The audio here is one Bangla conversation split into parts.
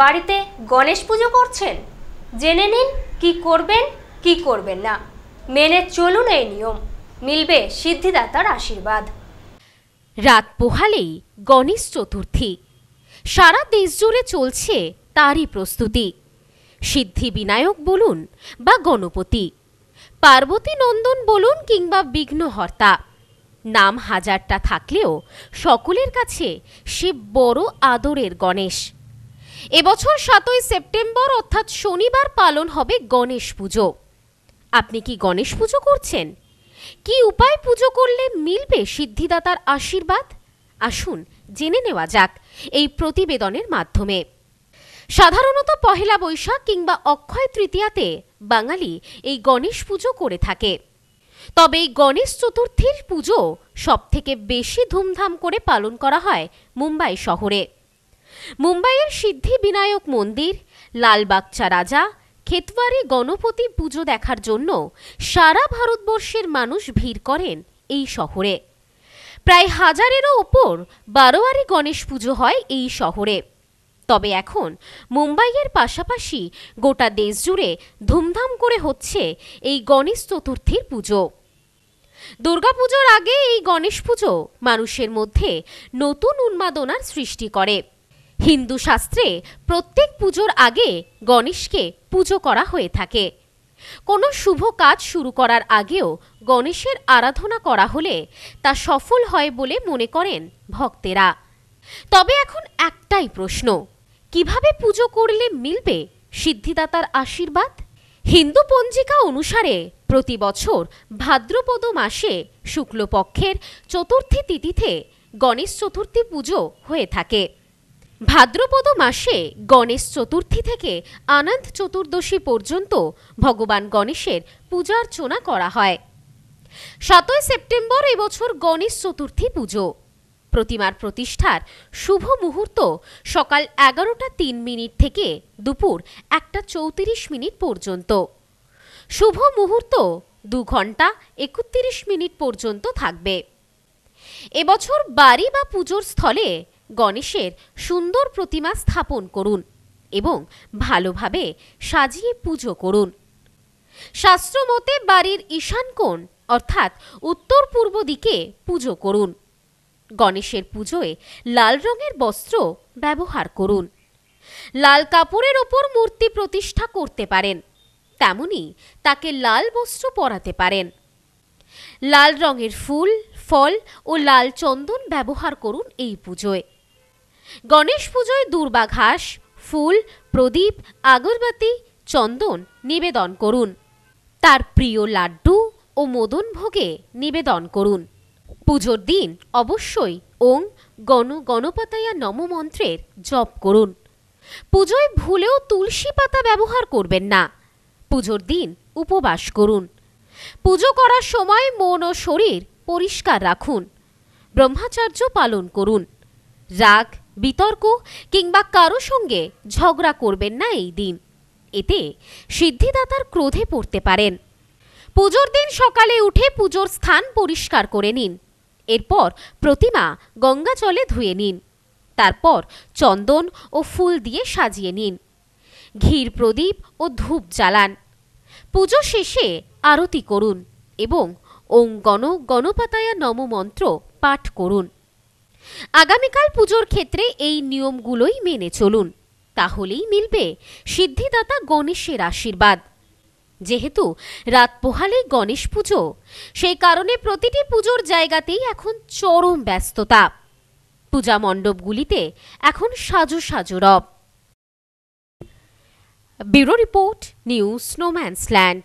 বাড়িতে গণেশ পুজো করছেন জেনে নিন কি করবেন কি করবেন না মেনে চলুন এই নিয়ম মিলবে সিদ্ধিদাতার আশীর্বাদ রাত পোহালেই গণেশ চতুর্থী সারা দেশ জুড়ে চলছে তারই প্রস্তুতি সিদ্ধি বিনায়ক বলুন বা গণপতি পার্বতী নন্দন বলুন কিংবা বিঘ্নহর্তা নাম হাজারটা থাকলেও সকলের কাছে সে বড় আদরের গণেশ এবছর সাতই সেপ্টেম্বর অর্থাৎ শনিবার পালন হবে গণেশ পুজো আপনি কি গণেশ পুজো করছেন কি উপায় পুজো করলে মিলবে সিদ্ধিদাতার আশীর্বাদ আসুন জেনে নেওয়া যাক এই প্রতিবেদনের মাধ্যমে সাধারণত পহেলা বৈশাখ কিংবা অক্ষয় তৃতীয়াতে বাঙালি এই গণেশ পুজো করে থাকে তবে এই গণেশ চতুর্থীর পুজো সবথেকে বেশি ধুমধাম করে পালন করা হয় মুম্বাই শহরে মুম্বাইয়ের সিদ্ধি বিনায়ক মন্দির লালবাগচা রাজা খেতওয়ারে গণপতি পুজো দেখার জন্য সারা ভারতবর্ষের মানুষ ভিড় করেন এই শহরে প্রায় হাজারেরও ওপর বারোয়ারি গণেশ পুজো হয় এই শহরে তবে এখন মুম্বাইয়ের পাশাপাশি গোটা দেশ জুড়ে ধুমধাম করে হচ্ছে এই গণেশ চতুর্থীর পুজো দুর্গাপুজোর আগে এই গণেশ পুজো মানুষের মধ্যে নতুন উন্মাদনার সৃষ্টি করে হিন্দু শাস্ত্রে প্রত্যেক পুজোর আগে গণেশকে পুজো করা হয়ে থাকে কোনো শুভ কাজ শুরু করার আগেও গণেশের আরাধনা করা হলে তা সফল হয় বলে মনে করেন ভক্তেরা তবে এখন একটাই প্রশ্ন কিভাবে পুজো করলে মিলবে সিদ্ধিদাতার আশীর্বাদ হিন্দু পঞ্জিকা অনুসারে প্রতি বছর ভাদ্রপদ মাসে শুক্লপক্ষের চতুর্থী তিথিতে গণেশ চতুর্থী পুজো হয়ে থাকে ভাদ্রপদ মাসে গণেশ চতুর্থী থেকে আনন্দ চতুর্দশী পর্যন্ত ভগবান গণেশের পূজার্চনা করা হয় সাতই সেপ্টেম্বর এবছর গণেশ চতুর্থী পুজো প্রতিমার প্রতিষ্ঠার শুভ মুহূর্ত সকাল এগারোটা তিন মিনিট থেকে দুপুর একটা চৌত্রিশ মিনিট পর্যন্ত শুভ মুহূর্ত দু ঘন্টা একত্রিশ মিনিট পর্যন্ত থাকবে এবছর বাড়ি বা পুজোর স্থলে গণেশের সুন্দর প্রতিমা স্থাপন করুন এবং ভালোভাবে সাজিয়ে পুজো করুন শাস্ত্রমতে বাড়ির ঈশানকোণ অর্থাৎ উত্তর পূর্ব দিকে পুজো করুন গণেশের পুজোয় লাল রঙের বস্ত্র ব্যবহার করুন লাল কাপড়ের ওপর মূর্তি প্রতিষ্ঠা করতে পারেন তেমনি তাকে লাল বস্ত্র পরাতে পারেন লাল রঙের ফুল ফল ও লাল চন্দন ব্যবহার করুন এই পুজোয় গণেশ পুজোয় দুর্বাঘাস ঘাস ফুল প্রদীপ আগরবাতি চন্দন নিবেদন করুন তার প্রিয় লাড্ডু ও মদনভোগে ভোগে নিবেদন করুন পুজোর দিন অবশ্যই ওং গণ গণপতায়া নম মন্ত্রের জপ করুন পুজোয় ভুলেও তুলসী পাতা ব্যবহার করবেন না পুজোর দিন উপবাস করুন পুজো করার সময় মন ও শরীর পরিষ্কার রাখুন ব্রহ্মাচার্য পালন করুন রাগ বিতর্ক কিংবা কারো সঙ্গে ঝগড়া করবেন না এই দিন এতে সিদ্ধিদাতার ক্রোধে পড়তে পারেন পুজোর দিন সকালে উঠে পুজোর স্থান পরিষ্কার করে নিন এরপর প্রতিমা গঙ্গা জলে ধুয়ে নিন তারপর চন্দন ও ফুল দিয়ে সাজিয়ে নিন ঘির প্রদীপ ও ধূপ জ্বালান পুজো শেষে আরতি করুন এবং ওং গণ গণপাতায়া নম মন্ত্র পাঠ করুন আগামীকাল পুজোর ক্ষেত্রে এই নিয়মগুলোই মেনে চলুন তাহলেই মিলবে সিদ্ধিদাতা গণেশের আশীর্বাদ যেহেতু রাত পোহালেই গণেশ পুজো সেই কারণে প্রতিটি পুজোর জায়গাতেই এখন চরম ব্যস্ততা পূজা মণ্ডপগুলিতে এখন Saju Saju Rob bureau report new স্নোম্যান্সল্যান্ড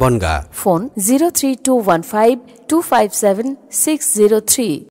Bangaon phone zero three two one five two five seven six zero three